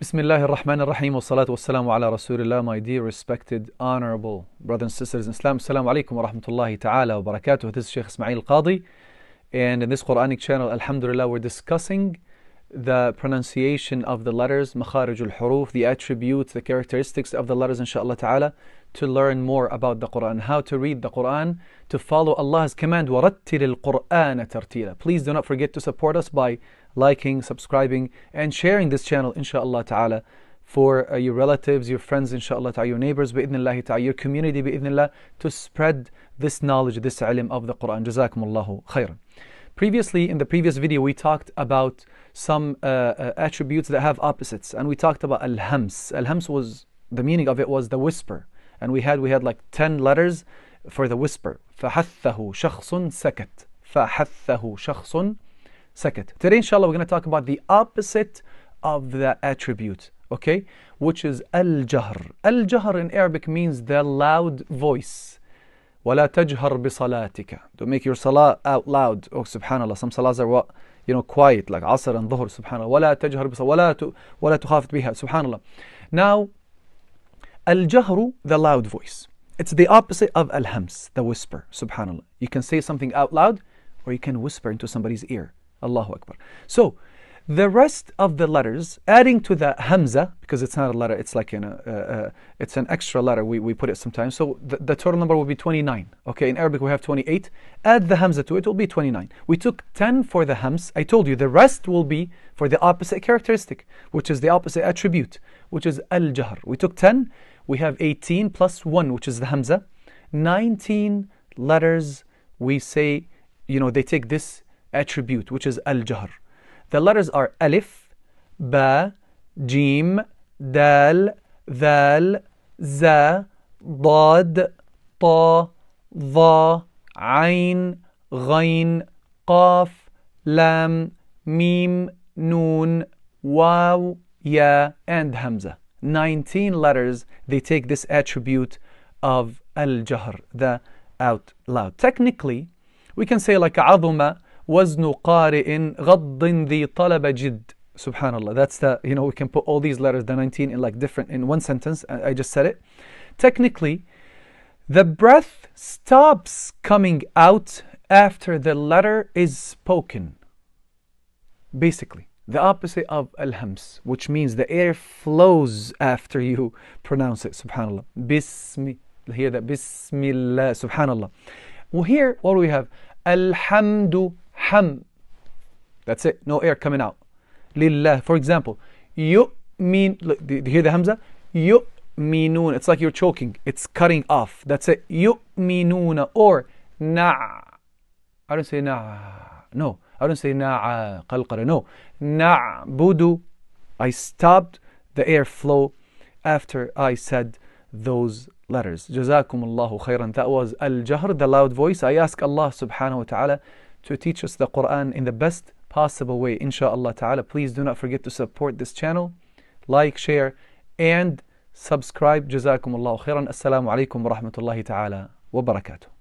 Bismillah ar-Rahman ar-Rahim wa salatu wassalamu ala Rasulillah, my dear, respected, honorable brothers and sisters in Islam. Assalamu alaikum wa rahmatullahi ta'ala wa barakatuh. This is Sheikh Ismail Qadi, and in this Quranic channel, Alhamdulillah, we're discussing the pronunciation of the letters, makharij al-huruf, the attributes, the characteristics of the letters, inshallah ta'ala to learn more about the Quran, how to read the Quran, to follow Allah's command, Please do not forget to support us by liking, subscribing, and sharing this channel, inshaAllah ta'ala, for uh, your relatives, your friends, inshaAllah ta'ala, your neighbors, ta'ala, your community, to spread this knowledge, this ilm of the Quran. Jazakumullahu khairan. Previously, in the previous video, we talked about some uh, uh, attributes that have opposites, and we talked about al-hams. Al-hams was, the meaning of it was the whisper and we had we had like 10 letters for the whisper فحثه شخص سكت فحثه شخص سكت today inshallah we're going to talk about the opposite of that attribute okay which is al-jahr al-jahr in Arabic means the loud voice ولا تجهر بصلاتك don't make your salah out loud oh subhanallah some salahs are what you know quiet like asr and dhuhr subhanallah ولا تجهر بصلاتك ولا, ولا تخافت بها subhanallah now Al jahru, the loud voice. It's the opposite of al hams, the whisper, subhanAllah. You can say something out loud or you can whisper into somebody's ear. Allahu Akbar. So, the rest of the letters, adding to the hamza, because it's not a letter, it's like an, uh, uh, it's an extra letter, we, we put it sometimes. So the, the, total number will be 29. Okay, in Arabic we have 28. Add the hamza to it, it will be 29. We took 10 for the hams. I told you the rest will be for the opposite characteristic, which is the opposite attribute, which is al jahr. We took 10, we have 18 plus 1, which is the hamza. 19 letters, we say, you know, they take this attribute, which is al jahr. The letters are alif, ba, jim, dal, Val, za, ضاد Ta, ظا Ain, Ghain, Qaf, Lam, Mim, Noon, Wa, ya and hamza 19 letters they take this attribute of al-jahr the out loud technically we can say like عظم وزن قارئ غض ذي طلب جد subhanallah that's the you know we can put all these letters the 19 in like different in one sentence i just said it technically the breath stops coming out after the letter is spoken basically the opposite of al which means the air flows after you pronounce it subhanallah bismi here that bismillah subhanallah well here what do we have Alhamdu ham. That's it. No air coming out. Lillah. For example, you mean. Look, do you hear the hamza? You minun. It's like you're choking. It's cutting off. That's it. You minuna or na. I don't say na. No, I don't say na. Qalqara. No, na budu. I stopped the airflow after I said those letters. جزاكم khairan. That was al-jahr, the loud voice. I ask Allah subhanahu wa taala to teach us the Quran in the best possible way, inshallah ta'ala. Please do not forget to support this channel, like, share, and subscribe. Jazakumullahu khairan. Assalamu alaikum wa rahmatullahi ta'ala wa barakatuh.